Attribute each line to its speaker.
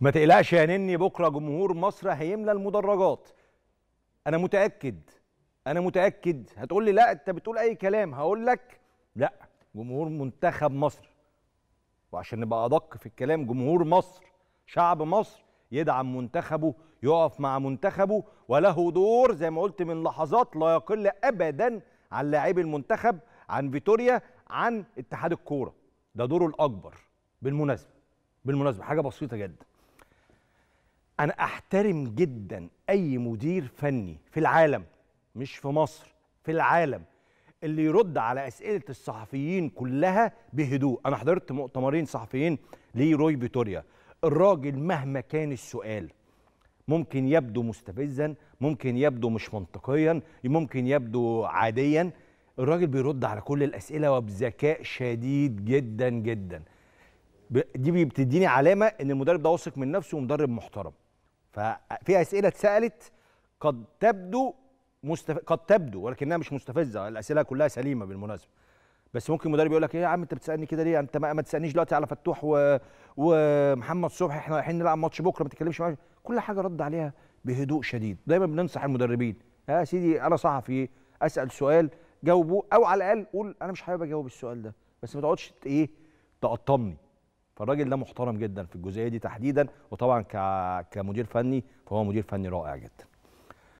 Speaker 1: ما تقلقش يا نني بكره جمهور مصر هيملى المدرجات انا متاكد انا متاكد هتقول لي لا انت بتقول اي كلام هقول لك لا جمهور منتخب مصر وعشان نبقى ادق في الكلام جمهور مصر شعب مصر يدعم منتخبه يقف مع منتخبه وله دور زي ما قلت من لحظات لا يقل ابدا عن لاعبي المنتخب عن فيتوريا عن اتحاد الكوره ده دوره الاكبر بالمناسبه بالمناسبه حاجه بسيطه جدا انا احترم جدا اي مدير فني في العالم مش في مصر في العالم اللي يرد على اسئله الصحفيين كلها بهدوء انا حضرت مؤتمرين صحفيين لروي فيتوريا الراجل مهما كان السؤال ممكن يبدو مستفزا ممكن يبدو مش منطقيا ممكن يبدو عاديا الراجل بيرد على كل الاسئله وبذكاء شديد جدا جدا دي بتديني علامه ان المدرب ده واثق من نفسه ومدرب محترم ففي اسئله اتسالت قد تبدو مستف... قد تبدو ولكنها مش مستفزه الاسئله كلها سليمه بالمناسبه بس ممكن مدرب يقول لك ايه يا عم انت بتسالني كده ليه انت ما, ما تسالنيش دلوقتي على فتوح و... ومحمد صبحي احنا رايحين نلعب ماتش بكره ما تتكلمش معايا كل حاجه رد عليها بهدوء شديد دايما بننصح المدربين يا سيدي انا صحفي اسال سؤال جاوبه او على الاقل قول انا مش حابب اجاوب السؤال ده بس ما تقعدش ايه تقطمني فالراجل ده محترم جدا في الجزئيه دي تحديدا وطبعا كمدير فني فهو مدير فني رائع جدا